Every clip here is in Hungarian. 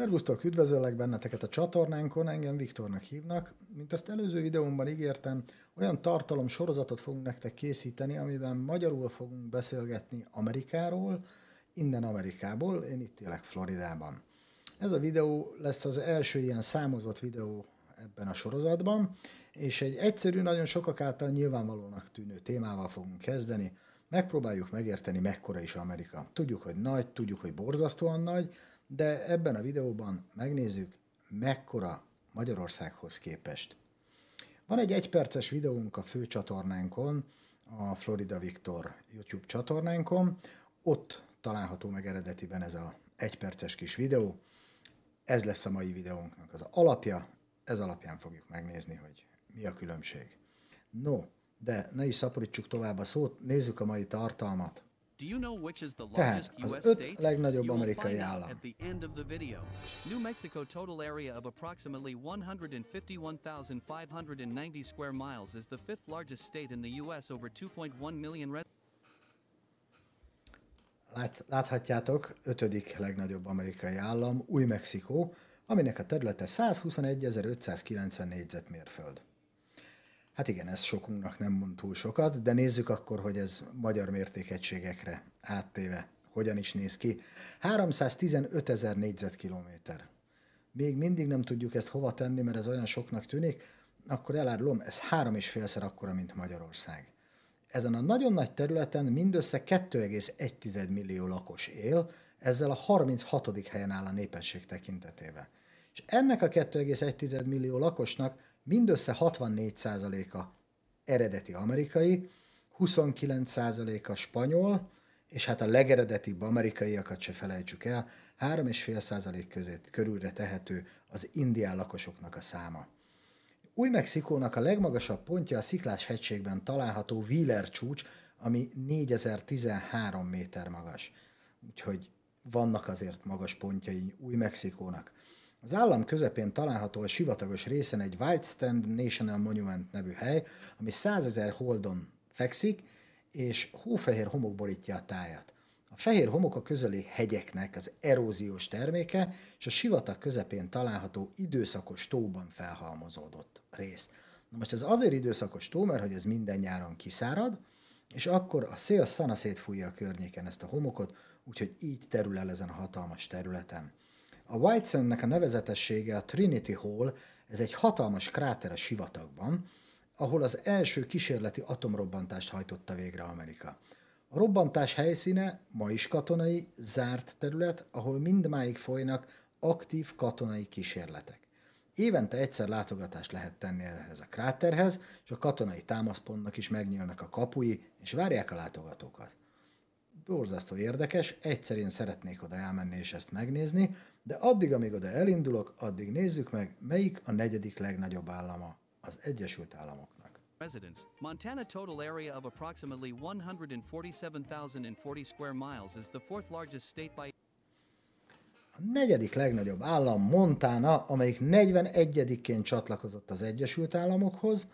Szervusztok, üdvözöllek benneteket a csatornánkon, engem Viktornak hívnak. Mint ezt előző videómban ígértem, olyan tartalom sorozatot fogunk nektek készíteni, amiben magyarul fogunk beszélgetni Amerikáról, innen Amerikából, én itt élek Floridában. Ez a videó lesz az első ilyen számozott videó ebben a sorozatban, és egy egyszerű, nagyon sokak által nyilvánvalónak tűnő témával fogunk kezdeni. Megpróbáljuk megérteni, mekkora is Amerika. Tudjuk, hogy nagy, tudjuk, hogy borzasztóan nagy, de ebben a videóban megnézzük, mekkora Magyarországhoz képest. Van egy egyperces videónk a fő csatornánkon, a Florida Victor YouTube csatornánkon, ott található meg eredetiben ez a egyperces kis videó. Ez lesz a mai videónknak az alapja, ez alapján fogjuk megnézni, hogy mi a különbség. No, de ne is szaporítsuk tovább a szót, nézzük a mai tartalmat. Tehát az öt legnagyobb amerikai állam. New Mexico total area of approximately 151,590 square miles is the fifth largest state in the US over 2.1 million Lát, láthatjátok, ötödik legnagyobb amerikai állam, Új-Mexikó, aminek a területe 121,594 négyzetmérföld. Hát igen, ez sokunknak nem mond túl sokat, de nézzük akkor, hogy ez magyar mértékegységekre áttéve hogyan is néz ki. 315 ezer négyzetkilométer. Még mindig nem tudjuk ezt hova tenni, mert ez olyan soknak tűnik, akkor elárulom, ez három és félszer akkora, mint Magyarország. Ezen a nagyon nagy területen mindössze 2,1 millió lakos él, ezzel a 36. helyen áll a népesség tekintetében és ennek a 2,1 millió lakosnak mindössze 64%-a eredeti amerikai, 29%-a spanyol, és hát a legeredetibb amerikaiakat se felejtsük el, 3,5% közé körülre tehető az indián lakosoknak a száma. Új-Mexikónak a legmagasabb pontja a Sziklás hegységben található Wheeler csúcs, ami 4013 méter magas. Úgyhogy vannak azért magas pontjai Új-Mexikónak. Az állam közepén található a sivatagos részen egy White Stand National Monument nevű hely, ami 100 holdon fekszik, és hófehér homok borítja a tájat. A fehér homok a közeli hegyeknek az eróziós terméke, és a sivatag közepén található időszakos tóban felhalmozódott rész. Na most ez azért időszakos tó, mert hogy ez minden nyáron kiszárad, és akkor a szél szana szétfújja a környéken ezt a homokot, úgyhogy így terül el ezen a hatalmas területen. A Whitesandnek a nevezetessége a Trinity Hall, ez egy hatalmas a sivatagban, ahol az első kísérleti atomrobbantást hajtotta végre Amerika. A robbantás helyszíne ma is katonai, zárt terület, ahol mindmáig folynak aktív katonai kísérletek. Évente egyszer látogatást lehet tenni ehhez a kráterhez, és a katonai támaszpontnak is megnyílnak a kapui, és várják a látogatókat borzasztó érdekes, egyszer én szeretnék oda elmenni és ezt megnézni, de addig, amíg oda elindulok, addig nézzük meg, melyik a negyedik legnagyobb állama az Egyesült Államok. Residents, Montana total area of approximately 147,040 square miles is the fourth largest state by a negyedik legnagyobb állam Montana, amelyik 41-ként csatlakozott az Egyesült Államokhoz,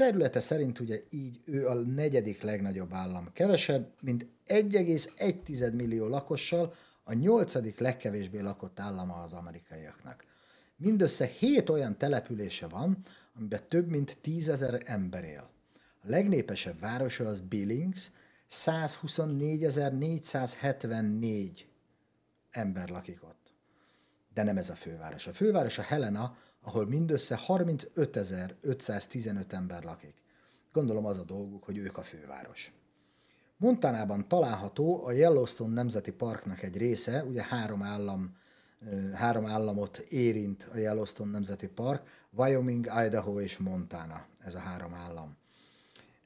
területe szerint ugye így ő a negyedik legnagyobb állam. Kevesebb, mint 1,1 millió lakossal a nyolcadik legkevésbé lakott állama az amerikaiaknak. Mindössze 7 olyan települése van, amiben több mint 10 ezer ember él. A legnépesebb városa az Billings, 124.474 ember lakik ott. De nem ez a főváros. A főváros a Helena, ahol mindössze 35.515 ember lakik. Gondolom az a dolguk, hogy ők a főváros. Montanában található a Yellowstone Nemzeti Parknak egy része, ugye három állam három államot érint a Yellowstone Nemzeti Park, Wyoming, Idaho és Montana, ez a három állam.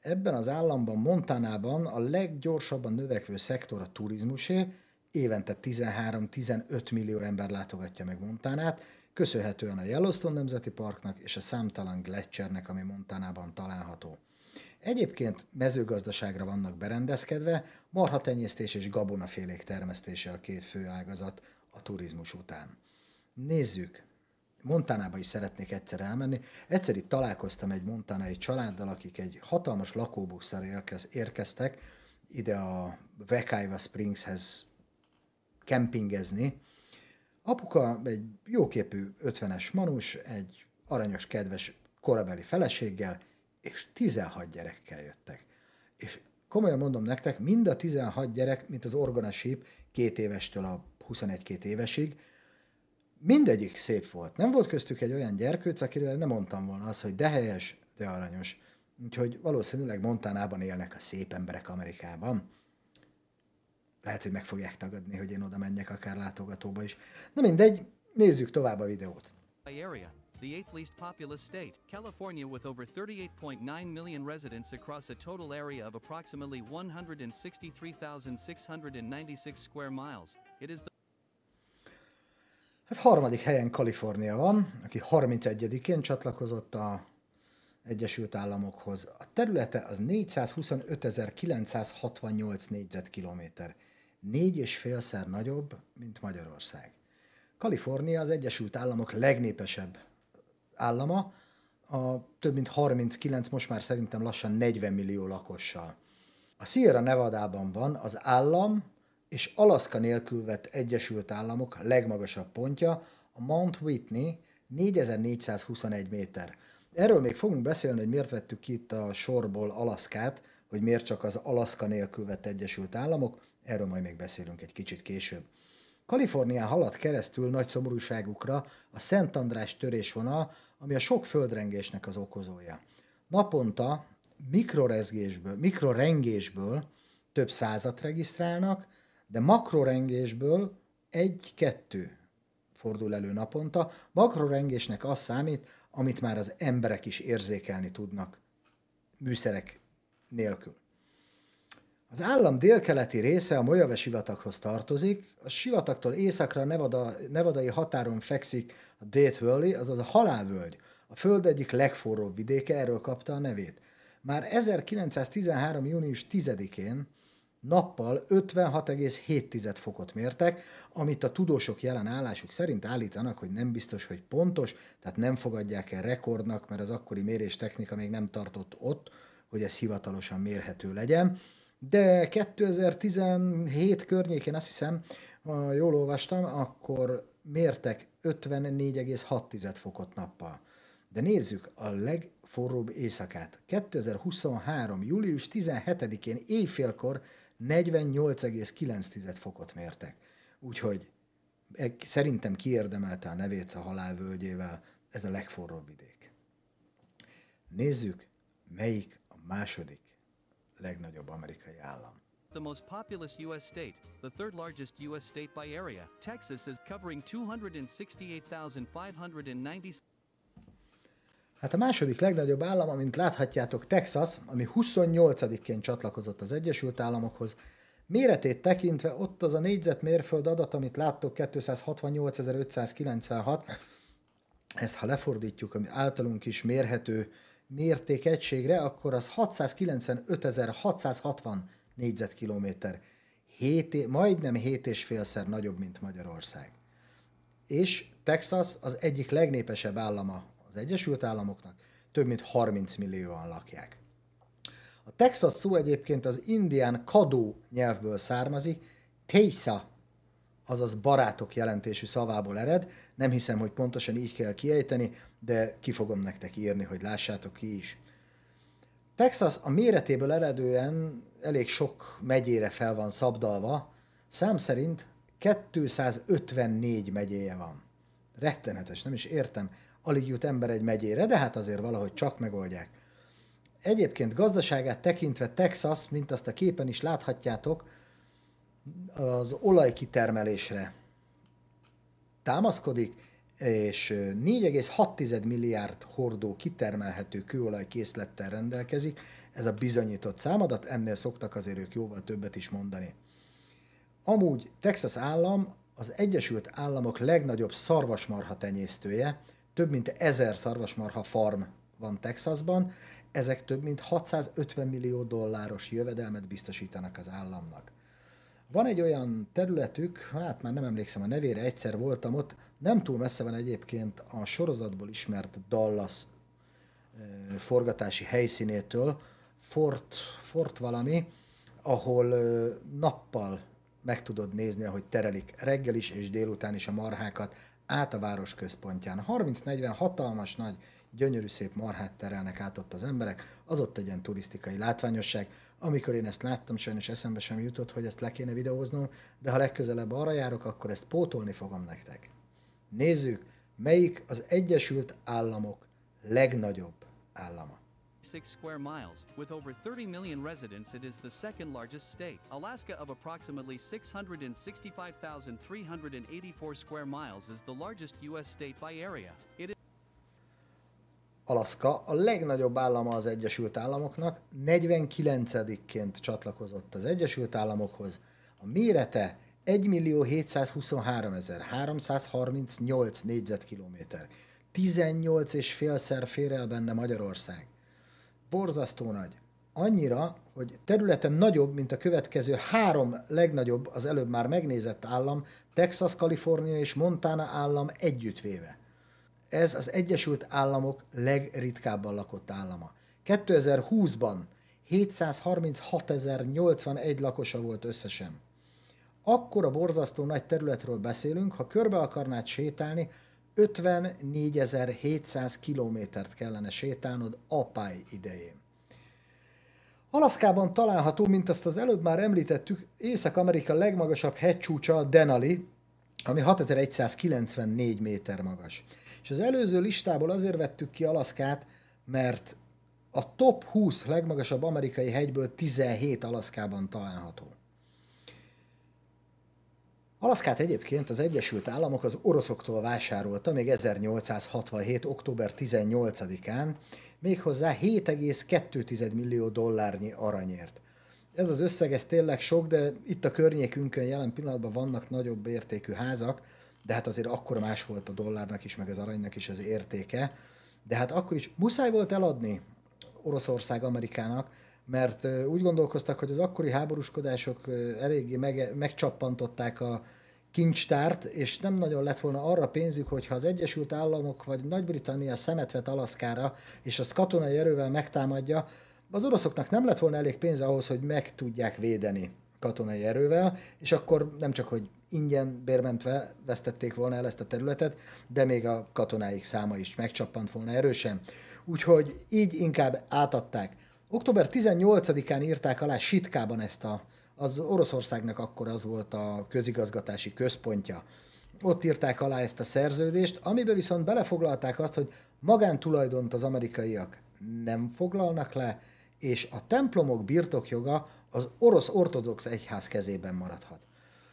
Ebben az államban, Montanában a leggyorsabban növekvő szektor a turizmusé, évente 13-15 millió ember látogatja meg Montánát, köszönhetően a Yellowstone Nemzeti Parknak és a számtalan gletszernek, ami Montánában található. Egyébként mezőgazdaságra vannak berendezkedve, marhatenyésztés és gabonafélék termesztése a két fő ágazat a turizmus után. Nézzük, Montánába is szeretnék egyszer elmenni. Egyszer itt találkoztam egy montánai családdal, akik egy hatalmas lakóbusszal érkeztek ide a Vekaiva Springshez kempingezni. Apuka egy jóképű 50-es manus, egy aranyos, kedves korabeli feleséggel, és 16 gyerekkel jöttek. És komolyan mondom nektek, mind a 16 gyerek, mint az Orgona Sheep, két évestől a 21-2 évesig, mindegyik szép volt. Nem volt köztük egy olyan gyerkőc, akiről nem mondtam volna azt, hogy de helyes, de aranyos. Úgyhogy valószínűleg Montánában élnek a szép emberek Amerikában lehet, hogy meg fogják tagadni, hogy én oda menjek akár látogatóba is. Na mindegy, nézzük tovább a videót. the eighth least populous state, California with over 38.9 million residents across a total area of approximately 163,696 square miles. It is the Hát harmadik helyen Kalifornia van, aki 31-én csatlakozott a Egyesült Államokhoz. A területe az 425.968 négyzetkilométer. kilométer négy és félszer nagyobb, mint Magyarország. Kalifornia az Egyesült Államok legnépesebb állama, a több mint 39, most már szerintem lassan 40 millió lakossal. A Sierra Nevada-ban van az állam és Alaszka nélkül vett Egyesült Államok legmagasabb pontja, a Mount Whitney 4421 méter. Erről még fogunk beszélni, hogy miért vettük ki itt a sorból Alaszkát, hogy miért csak az Alaszka nélkül vett Egyesült Államok, Erről majd még beszélünk egy kicsit később. Kalifornián haladt keresztül nagy szomorúságukra a Szent András törésvonal, ami a sok földrengésnek az okozója. Naponta mikrorezgésből, mikrorengésből több százat regisztrálnak, de makrorengésből egy-kettő fordul elő naponta. Makrorengésnek az számít, amit már az emberek is érzékelni tudnak műszerek nélkül. Az állam délkeleti része a Mojave sivataghoz tartozik, a sivataktól északra Nevada, nevadai határon fekszik a Date Valley, azaz a halálvölgy, a föld egyik legforróbb vidéke, erről kapta a nevét. Már 1913. június 10-én nappal 56,7 fokot mértek, amit a tudósok jelen állásuk szerint állítanak, hogy nem biztos, hogy pontos, tehát nem fogadják el rekordnak, mert az akkori méréstechnika még nem tartott ott, hogy ez hivatalosan mérhető legyen de 2017 környékén azt hiszem, ha jól olvastam, akkor mértek 54,6 fokot nappal. De nézzük a legforróbb éjszakát. 2023. július 17-én éjfélkor 48,9 fokot mértek. Úgyhogy e- szerintem kiérdemelte a nevét a halálvölgyével, ez a legforróbb vidék. Nézzük, melyik a második legnagyobb amerikai állam. The most populous U.S. state, the third largest U.S. state by area, Texas is covering 268,590. Hát a második legnagyobb állam, amint láthatjátok, Texas, ami 28-ként csatlakozott az Egyesült Államokhoz, Méretét tekintve ott az a négyzetmérföld adat, amit láttok, 268.596, ezt ha lefordítjuk, ami általunk is mérhető mértékegységre, akkor az 695.660 négyzetkilométer. Hét, majdnem hét és félszer nagyobb, mint Magyarország. És Texas az egyik legnépesebb állama az Egyesült Államoknak, több mint 30 millióan lakják. A Texas szó egyébként az indián kadó nyelvből származik, Teisa azaz barátok jelentésű szavából ered. Nem hiszem, hogy pontosan így kell kiejteni, de ki fogom nektek írni, hogy lássátok ki is. Texas a méretéből eredően elég sok megyére fel van szabdalva, szám szerint 254 megyéje van. Rettenetes, nem is értem. Alig jut ember egy megyére, de hát azért valahogy csak megoldják. Egyébként gazdaságát tekintve Texas, mint azt a képen is láthatjátok, az olajkitermelésre támaszkodik, és 4,6 milliárd hordó kitermelhető kőolaj készlettel rendelkezik, ez a bizonyított számadat, ennél szoktak azért ők jóval többet is mondani. Amúgy Texas állam az Egyesült Államok legnagyobb szarvasmarha tenyésztője, több mint ezer szarvasmarha farm van Texasban, ezek több mint 650 millió dolláros jövedelmet biztosítanak az államnak. Van egy olyan területük, hát már nem emlékszem a nevére, egyszer voltam ott, nem túl messze van egyébként a sorozatból ismert Dallas forgatási helyszínétől, Fort, Fort valami, ahol nappal meg tudod nézni, ahogy terelik reggel is és délután is a marhákat át a város központján. 30-40 hatalmas nagy gyönyörű szép marhát terelnek át ott az emberek, az ott egy ilyen turisztikai látványosság. Amikor én ezt láttam, sajnos eszembe sem jutott, hogy ezt le kéne videóznom, de ha legközelebb arra járok, akkor ezt pótolni fogom nektek. Nézzük, melyik az Egyesült Államok legnagyobb állama. Six square miles. With over 30 million residents, it is the second largest state. Alaska, of approximately 665,384 square miles, is the largest U.S. state by area. It is Alaszka a legnagyobb állama az Egyesült Államoknak, 49-ként csatlakozott az Egyesült Államokhoz. A mérete 1.723.338 négyzetkilométer. 18 és félszer fér el benne Magyarország. Borzasztó nagy. Annyira, hogy területen nagyobb, mint a következő három legnagyobb, az előbb már megnézett állam, Texas, Kalifornia és Montana állam együttvéve. Ez az Egyesült Államok legritkábban lakott állama. 2020-ban 736.081 lakosa volt összesen. Akkor a borzasztó nagy területről beszélünk, ha körbe akarnád sétálni, 54.700 kilométert kellene sétálnod apály idején. Alaszkában található, mint azt az előbb már említettük, Észak-Amerika legmagasabb hegycsúcsa a Denali, ami 6194 méter magas. És az előző listából azért vettük ki Alaszkát, mert a top 20 legmagasabb amerikai hegyből 17 Alaszkában található. Alaszkát egyébként az Egyesült Államok az oroszoktól vásárolta még 1867. október 18-án, méghozzá 7,2 millió dollárnyi aranyért ez az összeg, ez tényleg sok, de itt a környékünkön jelen pillanatban vannak nagyobb értékű házak, de hát azért akkor más volt a dollárnak is, meg az aranynak is az értéke. De hát akkor is muszáj volt eladni Oroszország Amerikának, mert úgy gondolkoztak, hogy az akkori háborúskodások eléggé meg, megcsappantották a kincstárt, és nem nagyon lett volna arra pénzük, hogy az Egyesült Államok vagy Nagy-Britannia szemet vet Alaszkára, és azt katonai erővel megtámadja, az oroszoknak nem lett volna elég pénz ahhoz, hogy meg tudják védeni katonai erővel, és akkor nem csak, hogy ingyen bérmentve vesztették volna el ezt a területet, de még a katonáik száma is megcsappant volna erősen. Úgyhogy így inkább átadták. Október 18-án írták alá Sitkában ezt a, az Oroszországnak akkor az volt a közigazgatási központja. Ott írták alá ezt a szerződést, amiben viszont belefoglalták azt, hogy magántulajdont az amerikaiak nem foglalnak le, és a templomok birtokjoga az orosz ortodox egyház kezében maradhat.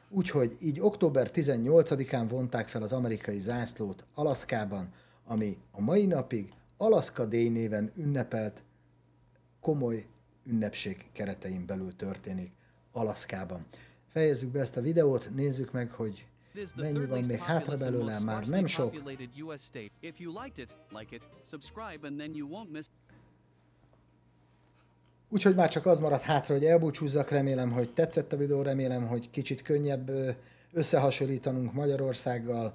Úgyhogy így október 18-án vonták fel az amerikai zászlót Alaszkában, ami a mai napig Alaszka Day néven ünnepelt komoly ünnepség keretein belül történik Alaszkában. Fejezzük be ezt a videót, nézzük meg, hogy Mennyi van még hátra belőle, már nem sok. Úgyhogy már csak az maradt hátra, hogy elbúcsúzzak, remélem, hogy tetszett a videó, remélem, hogy kicsit könnyebb összehasonlítanunk Magyarországgal.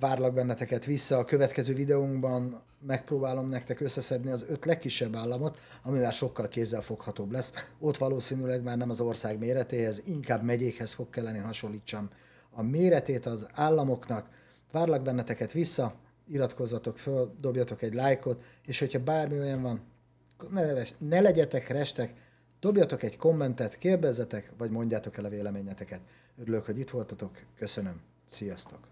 Várlak benneteket vissza a következő videónkban, megpróbálom nektek összeszedni az öt legkisebb államot, ami már sokkal foghatóbb lesz. Ott valószínűleg már nem az ország méretéhez, inkább megyékhez fog kelleni hasonlítsam a méretét az államoknak. Várlak benneteket vissza, iratkozzatok föl, dobjatok egy lájkot, és hogyha bármi olyan van, ne, ne legyetek restek, dobjatok egy kommentet, kérdezzetek, vagy mondjátok el a véleményeteket. Örülök, hogy itt voltatok, köszönöm, sziasztok!